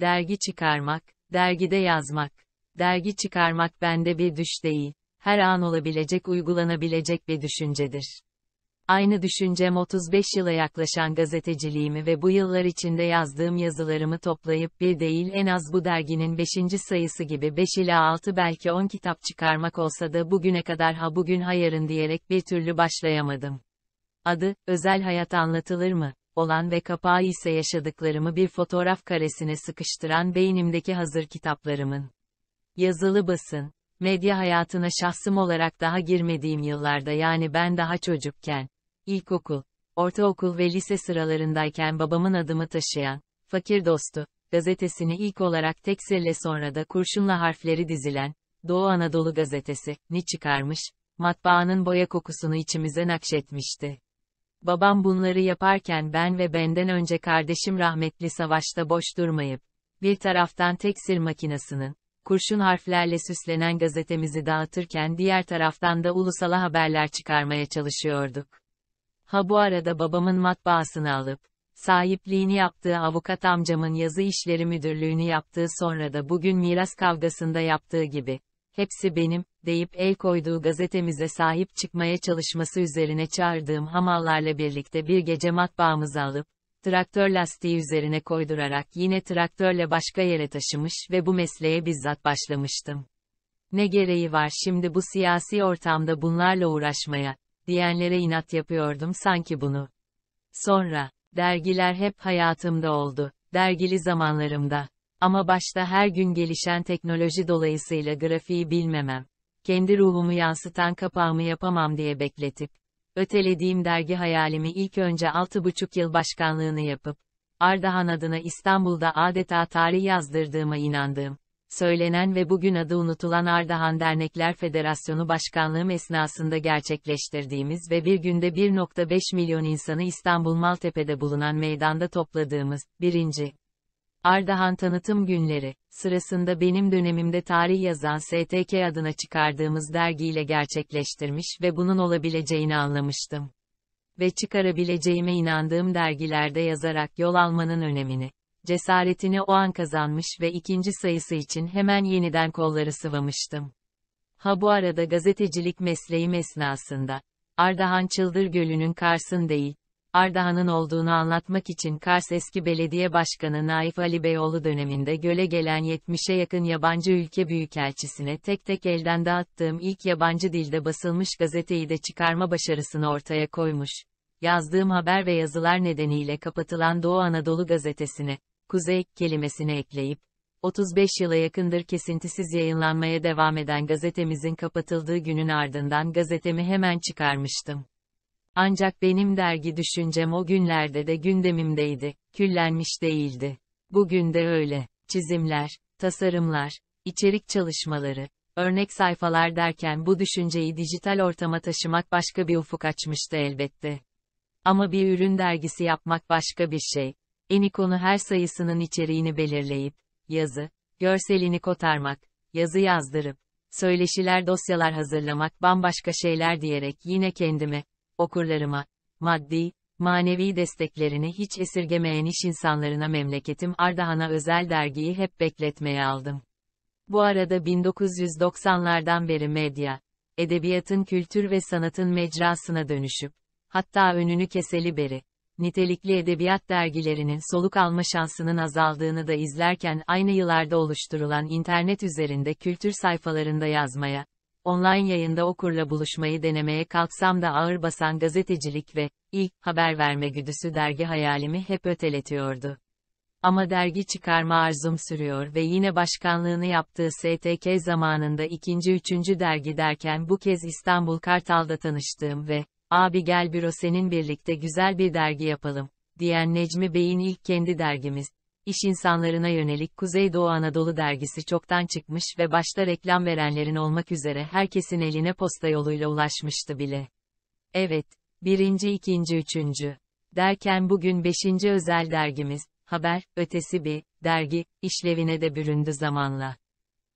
dergi çıkarmak, dergide yazmak. Dergi çıkarmak bende bir düş değil, her an olabilecek uygulanabilecek bir düşüncedir. Aynı düşüncem 35 yıla yaklaşan gazeteciliğimi ve bu yıllar içinde yazdığım yazılarımı toplayıp bir değil en az bu derginin 5. sayısı gibi 5 ila 6 belki 10 kitap çıkarmak olsa da bugüne kadar ha bugün hayarın diyerek bir türlü başlayamadım. Adı, özel hayat anlatılır mı? olan ve kapağı ise yaşadıklarımı bir fotoğraf karesine sıkıştıran beynimdeki hazır kitaplarımın. Yazılı basın, medya hayatına şahsım olarak daha girmediğim yıllarda yani ben daha çocukken, ilkokul, ortaokul ve lise sıralarındayken babamın adımı taşıyan, fakir dostu, gazetesini ilk olarak teksille sonra da kurşunla harfleri dizilen, Doğu Anadolu gazetesi, ni çıkarmış, matbaanın boya kokusunu içimize nakşetmişti. Babam bunları yaparken ben ve benden önce kardeşim rahmetli savaşta boş durmayıp, bir taraftan teksir makinasının, kurşun harflerle süslenen gazetemizi dağıtırken diğer taraftan da ulusala haberler çıkarmaya çalışıyorduk. Ha bu arada babamın matbaasını alıp, sahipliğini yaptığı avukat amcamın yazı işleri müdürlüğünü yaptığı sonra da bugün miras kavgasında yaptığı gibi, hepsi benim, deyip el koyduğu gazetemize sahip çıkmaya çalışması üzerine çağırdığım hamallarla birlikte bir gece matbaamızı alıp, traktör lastiği üzerine koydurarak yine traktörle başka yere taşımış ve bu mesleğe bizzat başlamıştım. Ne gereği var şimdi bu siyasi ortamda bunlarla uğraşmaya, diyenlere inat yapıyordum sanki bunu. Sonra, dergiler hep hayatımda oldu, dergili zamanlarımda. Ama başta her gün gelişen teknoloji dolayısıyla grafiği bilmemem, kendi ruhumu yansıtan kapağımı yapamam diye bekletip, ötelediğim dergi hayalimi ilk önce 6,5 yıl başkanlığını yapıp, Ardahan adına İstanbul'da adeta tarih yazdırdığıma inandığım, söylenen ve bugün adı unutulan Ardahan Dernekler Federasyonu Başkanlığım esnasında gerçekleştirdiğimiz ve bir günde 1.5 milyon insanı İstanbul Maltepe'de bulunan meydanda topladığımız, birinci, Ardahan Tanıtım Günleri sırasında benim dönemimde tarih yazan STK adına çıkardığımız dergiyle gerçekleştirmiş ve bunun olabileceğini anlamıştım. Ve çıkarabileceğime inandığım dergilerde yazarak yol almanın önemini, cesaretini o an kazanmış ve ikinci sayısı için hemen yeniden kolları sıvamıştım. Ha bu arada gazetecilik mesleğim esnasında, Ardahan Çıldır Gölü'nün Kars'ın değil, Ardahan'ın olduğunu anlatmak için Kars eski belediye başkanı Naif Ali Beyoğlu döneminde göle gelen 70'e yakın yabancı ülke büyükelçisine tek tek elden dağıttığım ilk yabancı dilde basılmış gazeteyi de çıkarma başarısını ortaya koymuş. Yazdığım haber ve yazılar nedeniyle kapatılan Doğu Anadolu gazetesine, kuzey kelimesini ekleyip, 35 yıla yakındır kesintisiz yayınlanmaya devam eden gazetemizin kapatıldığı günün ardından gazetemi hemen çıkarmıştım. Ancak benim dergi düşüncem o günlerde de gündemimdeydi, küllenmiş değildi. Bugün de öyle. Çizimler, tasarımlar, içerik çalışmaları, örnek sayfalar derken bu düşünceyi dijital ortama taşımak başka bir ufuk açmıştı elbette. Ama bir ürün dergisi yapmak başka bir şey. Enikonu her sayısının içeriğini belirleyip, yazı, görselini kotarmak, yazı yazdırıp, söyleşiler dosyalar hazırlamak bambaşka şeyler diyerek yine kendimi, okurlarıma, maddi, manevi desteklerini hiç esirgemeyen iş insanlarına memleketim Ardahan'a özel dergiyi hep bekletmeye aldım. Bu arada 1990'lardan beri medya, edebiyatın kültür ve sanatın mecrasına dönüşüp, hatta önünü keseli beri, nitelikli edebiyat dergilerinin soluk alma şansının azaldığını da izlerken aynı yıllarda oluşturulan internet üzerinde kültür sayfalarında yazmaya, online yayında okurla buluşmayı denemeye kalksam da ağır basan gazetecilik ve ilk haber verme güdüsü dergi hayalimi hep öteletiyordu. Ama dergi çıkarma arzum sürüyor ve yine başkanlığını yaptığı STK zamanında ikinci üçüncü dergi derken bu kez İstanbul Kartal'da tanıştığım ve abi gel büro senin birlikte güzel bir dergi yapalım, diyen Necmi Bey'in ilk kendi dergimiz, İş insanlarına yönelik Kuzeydoğu Anadolu dergisi çoktan çıkmış ve başta reklam verenlerin olmak üzere herkesin eline posta yoluyla ulaşmıştı bile. Evet, birinci, ikinci, üçüncü. Derken bugün beşinci özel dergimiz, haber, ötesi bir, dergi, işlevine de büründü zamanla.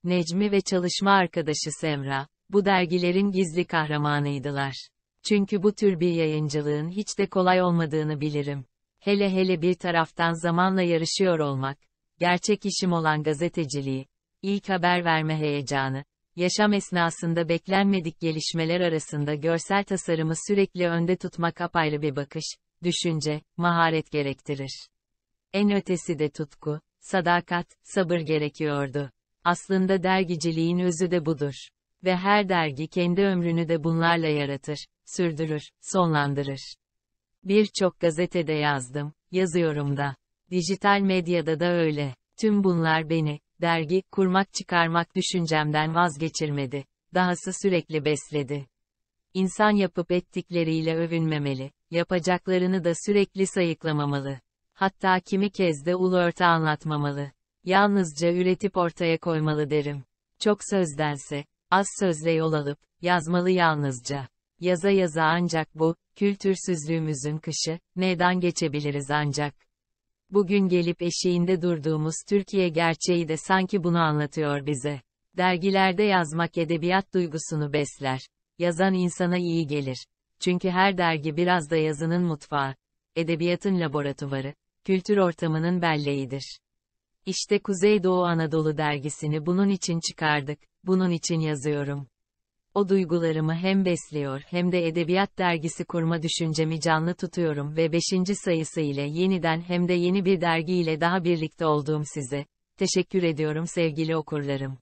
Necmi ve çalışma arkadaşı Semra, bu dergilerin gizli kahramanıydılar. Çünkü bu tür bir yayıncılığın hiç de kolay olmadığını bilirim hele hele bir taraftan zamanla yarışıyor olmak, gerçek işim olan gazeteciliği, ilk haber verme heyecanı, yaşam esnasında beklenmedik gelişmeler arasında görsel tasarımı sürekli önde tutmak apayrı bir bakış, düşünce, maharet gerektirir. En ötesi de tutku, sadakat, sabır gerekiyordu. Aslında dergiciliğin özü de budur. Ve her dergi kendi ömrünü de bunlarla yaratır, sürdürür, sonlandırır. Birçok gazetede yazdım, yazıyorum da. Dijital medyada da öyle. Tüm bunlar beni, dergi, kurmak çıkarmak düşüncemden vazgeçirmedi. Dahası sürekli besledi. İnsan yapıp ettikleriyle övünmemeli, yapacaklarını da sürekli sayıklamamalı. Hatta kimi kez de ulu örtü anlatmamalı. Yalnızca üretip ortaya koymalı derim. Çok sözdense, az sözle yol alıp, yazmalı yalnızca. Yaza yaza ancak bu, kültürsüzlüğümüzün kışı, neden geçebiliriz ancak. Bugün gelip eşiğinde durduğumuz Türkiye gerçeği de sanki bunu anlatıyor bize. Dergilerde yazmak edebiyat duygusunu besler. Yazan insana iyi gelir. Çünkü her dergi biraz da yazının mutfağı, edebiyatın laboratuvarı, kültür ortamının belleğidir. İşte Kuzeydoğu Anadolu dergisini bunun için çıkardık, bunun için yazıyorum. O duygularımı hem besliyor hem de edebiyat dergisi kurma düşüncemi canlı tutuyorum ve 5. sayısı ile yeniden hem de yeni bir dergi ile daha birlikte olduğum size. Teşekkür ediyorum sevgili okurlarım.